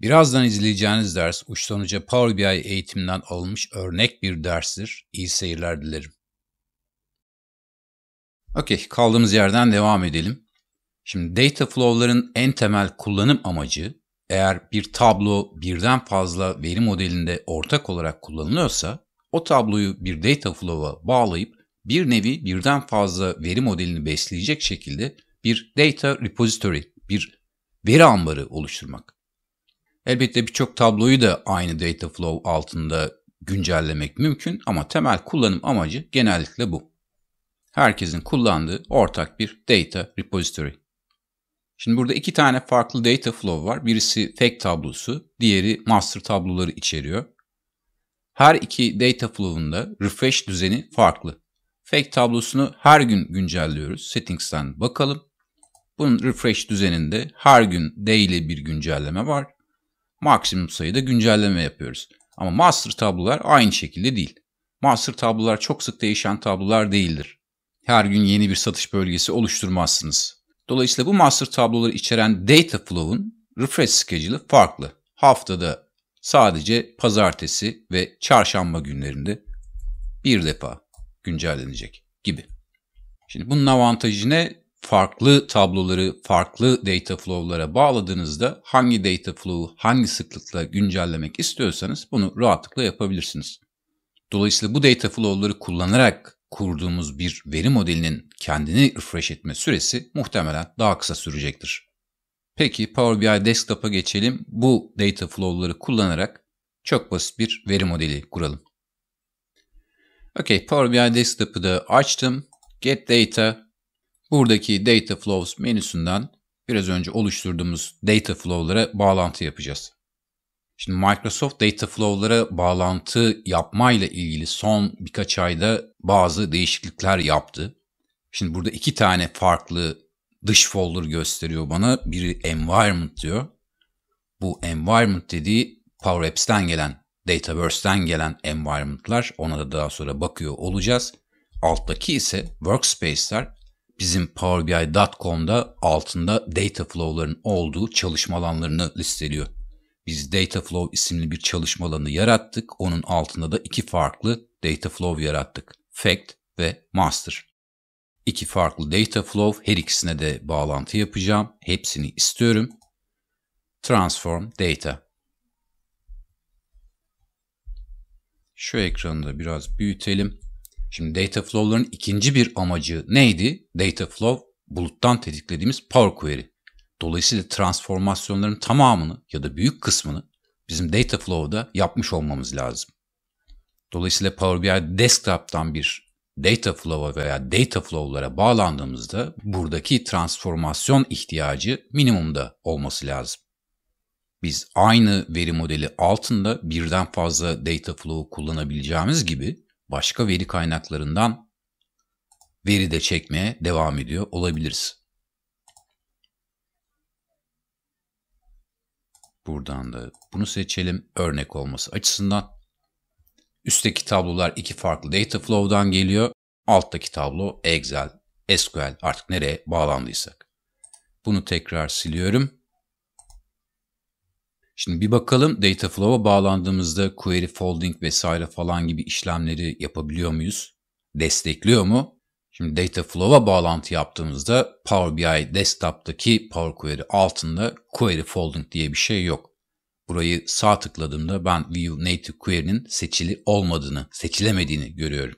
Birazdan izleyeceğiniz ders uçtan uca Power BI eğitiminden alınmış örnek bir derstir. İyi seyirler dilerim. Okey, kaldığımız yerden devam edelim. Şimdi data flow'ların en temel kullanım amacı eğer bir tablo birden fazla veri modelinde ortak olarak kullanılıyorsa o tabloyu bir data flow'a bağlayıp bir nevi birden fazla veri modelini besleyecek şekilde bir data repository, bir veri ambarı oluşturmak. Elbette birçok tabloyu da aynı data flow altında güncellemek mümkün ama temel kullanım amacı genellikle bu. Herkesin kullandığı ortak bir data repository. Şimdi burada iki tane farklı data flow var. Birisi fake tablosu, diğeri master tabloları içeriyor. Her iki data flow'unda refresh düzeni farklı. Fake tablosunu her gün güncelliyoruz. Settings'ten bakalım. Bunun refresh düzeninde her gün daily bir güncelleme var maksimum sayıda güncelleme yapıyoruz. Ama master tablolar aynı şekilde değil. Master tablolar çok sık değişen tablolar değildir. Her gün yeni bir satış bölgesi oluşturmazsınız. Dolayısıyla bu master tabloları içeren data flow'un refresh schedule'ı farklı. Haftada sadece pazartesi ve çarşamba günlerinde bir defa güncellenecek gibi. Şimdi bunun avantajı ne? farklı tabloları farklı data flow'lara bağladığınızda hangi data flow'u hangi sıklıkla güncellemek istiyorsanız bunu rahatlıkla yapabilirsiniz. Dolayısıyla bu data flow'ları kullanarak kurduğumuz bir veri modelinin kendini refresh etme süresi muhtemelen daha kısa sürecektir. Peki Power BI Desktop'a geçelim. Bu data flow'ları kullanarak çok basit bir veri modeli kuralım. Okay, Power BI Desktop'ı da açtım. Get Data Buradaki Data Flows menüsünden biraz önce oluşturduğumuz Data Flow'lara bağlantı yapacağız. Şimdi Microsoft Data Flow'lara bağlantı yapmayla ilgili son birkaç ayda bazı değişiklikler yaptı. Şimdi burada iki tane farklı dış folder gösteriyor bana. Biri environment diyor. Bu environment dediği Power Apps'ten gelen, Dataverse'den gelen environment'lar. Ona da daha sonra bakıyor olacağız. Alttaki ise workspace'ler bizim powerbi.com'da altında data flow'ların olduğu çalışma alanlarını listeliyor. Biz data flow isimli bir çalışma alanı yarattık. Onun altında da iki farklı data flow yarattık. Fact ve master. İki farklı data flow her ikisine de bağlantı yapacağım. Hepsini istiyorum. Transform data. Şu ekranı da biraz büyütelim. Şimdi data flow'ların ikinci bir amacı neydi? Data flow buluttan tetiklediğimiz Power Query. Dolayısıyla transformasyonların tamamını ya da büyük kısmını bizim data flow'da yapmış olmamız lazım. Dolayısıyla Power BI desktop'tan bir data flow'a veya data flow'lara bağlandığımızda buradaki transformasyon ihtiyacı minimumda olması lazım. Biz aynı veri modeli altında birden fazla data flow kullanabileceğimiz gibi başka veri kaynaklarından veri de çekmeye devam ediyor olabiliriz. Buradan da bunu seçelim örnek olması açısından. Üstteki tablolar iki farklı data flow'dan geliyor. Alttaki tablo Excel, SQL artık nereye bağlandıysak. Bunu tekrar siliyorum. Şimdi bir bakalım Dataflow'a bağlandığımızda query folding vesaire falan gibi işlemleri yapabiliyor muyuz? Destekliyor mu? Şimdi Dataflow'a bağlantı yaptığımızda Power BI Desktop'taki Power Query altında Query Folding diye bir şey yok. Burayı sağ tıkladığımda ben View Native Query'nin seçili olmadığını, seçilemediğini görüyorum.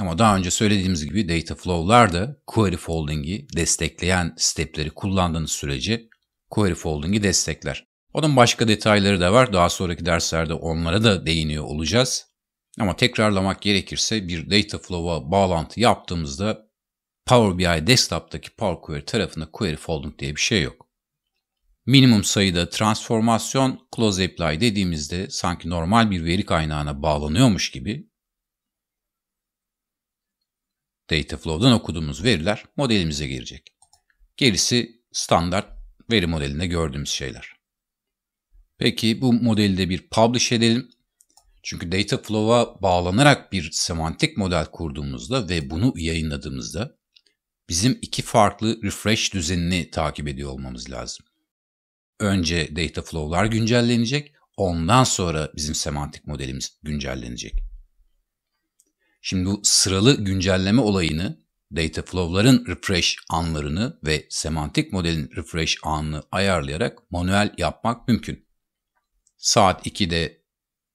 Ama daha önce söylediğimiz gibi Dataflow'lar da Query Folding'i destekleyen stepleri kullandığınız sürece Query Folding'i destekler. Onun başka detayları da var. Daha sonraki derslerde onlara da değiniyor olacağız. Ama tekrarlamak gerekirse bir data flow'a bağlantı yaptığımızda Power BI desktop'taki Power Query tarafında query folding diye bir şey yok. Minimum sayıda transformasyon close apply dediğimizde sanki normal bir veri kaynağına bağlanıyormuş gibi Dataflow'dan okuduğumuz veriler modelimize girecek. Gerisi standart veri modelinde gördüğümüz şeyler. Peki bu modelde bir publish edelim. Çünkü Dataflow'a bağlanarak bir semantik model kurduğumuzda ve bunu yayınladığımızda bizim iki farklı refresh düzenini takip ediyor olmamız lazım. Önce Dataflow'lar güncellenecek, ondan sonra bizim semantik modelimiz güncellenecek. Şimdi bu sıralı güncelleme olayını, Dataflow'ların refresh anlarını ve semantik modelin refresh anını ayarlayarak manuel yapmak mümkün. Saat 2'de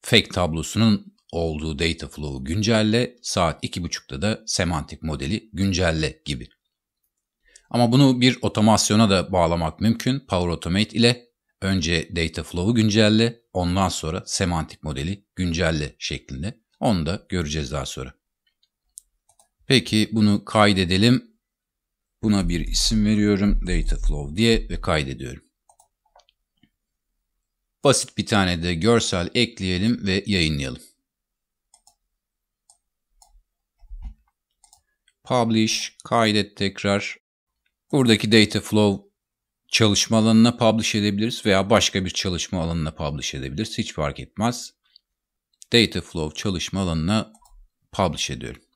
fake tablosunun olduğu data flow'u güncelle, saat 2.30'da da semantik modeli güncelle gibi. Ama bunu bir otomasyona da bağlamak mümkün Power Automate ile önce data flow'u güncelle, ondan sonra semantik modeli güncelle şeklinde. Onu da göreceğiz daha sonra. Peki bunu kaydedelim. Buna bir isim veriyorum data flow diye ve kaydediyorum. Basit bir tane de görsel ekleyelim ve yayınlayalım. Publish, kaydet tekrar. Buradaki data flow çalışma alanına publish edebiliriz veya başka bir çalışma alanına publish edebiliriz. Hiç fark etmez. Data flow çalışma alanına publish ediyorum.